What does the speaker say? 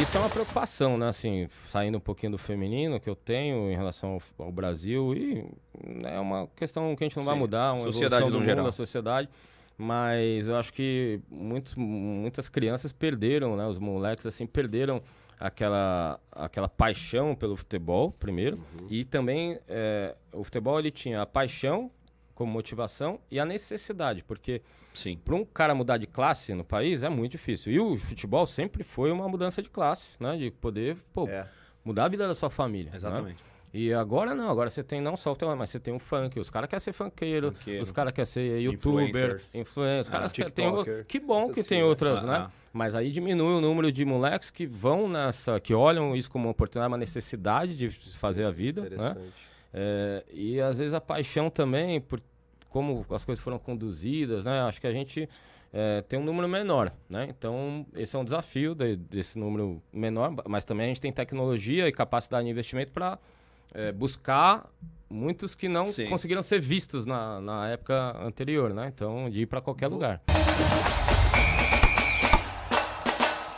Isso é uma preocupação, né? Assim, saindo um pouquinho do feminino que eu tenho em relação ao, ao Brasil e né, é uma questão que a gente não Sim. vai mudar, uma sociedade evolução do mundo, geral. da sociedade. Mas eu acho que muitos, muitas crianças perderam, né? Os moleques, assim, perderam aquela, aquela paixão pelo futebol, primeiro. Uhum. E também é, o futebol, ele tinha a paixão como motivação e a necessidade, porque para um cara mudar de classe no país é muito difícil. E o futebol sempre foi uma mudança de classe, né? De poder pô, é. mudar a vida da sua família. Né? Exatamente. Né? E agora não, agora você tem não só o teu, mas você tem o funk, os caras querem ser funkeiro, funkeiro, os caras querem ser youtuber, influencer, os caras ah, querem. Que bom que tem outras, né? ah, né? Ah. Mas aí diminui o número de moleques que vão nessa, que olham isso como uma oportunidade, uma necessidade de fazer a vida. Né? Interessante. Né? É, e às vezes a paixão também, por como as coisas foram conduzidas, né? Acho que a gente é, tem um número menor, né? Então, esse é um desafio de, desse número menor, mas também a gente tem tecnologia e capacidade de investimento para é, buscar muitos que não Sim. conseguiram ser vistos na, na época anterior, né? Então, de ir para qualquer Vou... lugar.